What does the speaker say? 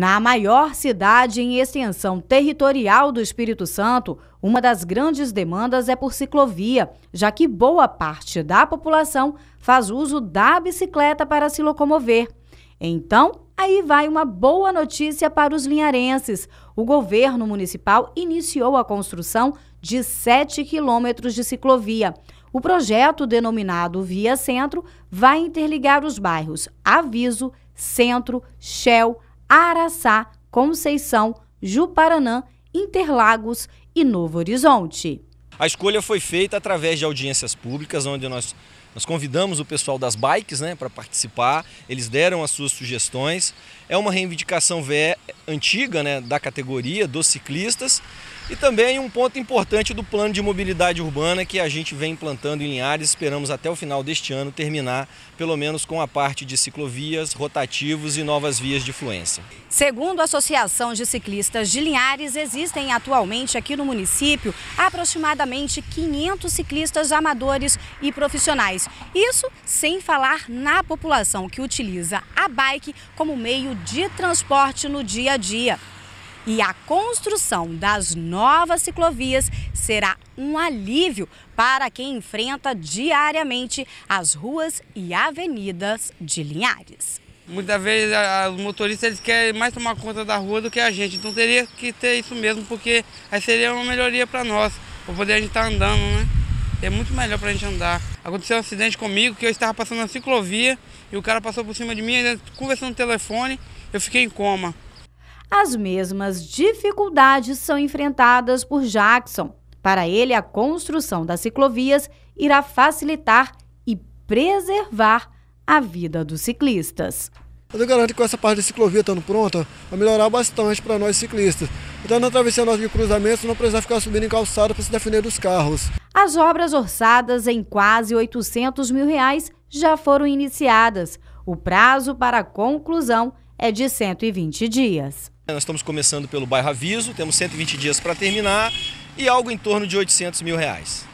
Na maior cidade em extensão territorial do Espírito Santo, uma das grandes demandas é por ciclovia, já que boa parte da população faz uso da bicicleta para se locomover. Então, aí vai uma boa notícia para os linharenses. O governo municipal iniciou a construção de 7 quilômetros de ciclovia. O projeto, denominado Via Centro, vai interligar os bairros Aviso, Centro, Shell, Araçá, Conceição, Juparanã, Interlagos e Novo Horizonte. A escolha foi feita através de audiências públicas, onde nós nós convidamos o pessoal das bikes né, para participar, eles deram as suas sugestões. É uma reivindicação vé antiga né, da categoria, dos ciclistas, e também um ponto importante do plano de mobilidade urbana que a gente vem implantando em Linhares. Esperamos até o final deste ano terminar, pelo menos com a parte de ciclovias, rotativos e novas vias de fluência. Segundo a Associação de Ciclistas de Linhares, existem atualmente aqui no município aproximadamente 500 ciclistas amadores e profissionais reais. Isso sem falar na população que utiliza a bike como meio de transporte no dia a dia. E a construção das novas ciclovias será um alívio para quem enfrenta diariamente as ruas e avenidas de Linhares. Muitas vezes os motoristas eles querem mais tomar conta da rua do que a gente, então teria que ter isso mesmo, porque aí seria uma melhoria para nós, para poder a gente estar tá andando, né? é muito melhor para a gente andar. Aconteceu um acidente comigo que eu estava passando na ciclovia e o cara passou por cima de mim, conversando no telefone, eu fiquei em coma. As mesmas dificuldades são enfrentadas por Jackson. Para ele, a construção das ciclovias irá facilitar e preservar a vida dos ciclistas. eu garanto que com essa parte da ciclovia estando pronta, vai melhorar bastante para nós ciclistas. Então, na travessia nossa de cruzamentos, não precisar ficar subindo em calçada para se defender dos carros. As obras orçadas em quase 800 mil reais já foram iniciadas. O prazo para conclusão é de 120 dias. Nós estamos começando pelo bairro Aviso, temos 120 dias para terminar e algo em torno de 800 mil reais.